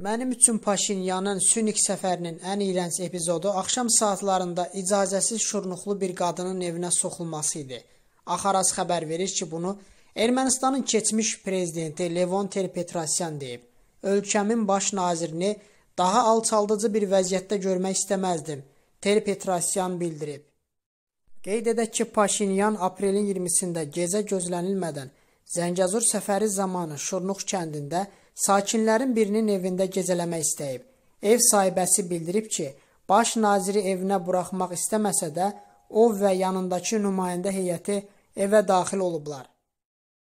Mənim üçün Paşinyanın Sünik səfərinin ən iyrənc epizodu axşam saatlarında icazəsiz şurnuqlu bir qadının evinə soxulması idi. Axaraz xəbər verir ki, bunu Ermənistanın keçmiş prezidenti Levon Terpetrasyan deyib. Ölkəmin baş nazirini daha alçaldıcı bir vəziyyətdə görmək istəməzdim, Terpetrasyan bildirib. Qeyd edək ki, Paşinyan aprelin 20-sində gecə gözlənilmədən Zəngəzur səfəri zamanı Şurnuq kəndində sakinlərin birinin evində gecələmək istəyib. Ev sahibəsi bildirib ki, baş naziri evinə buraxmaq istəməsə də, o və yanındakı nümayəndə heyəti evə daxil olublar.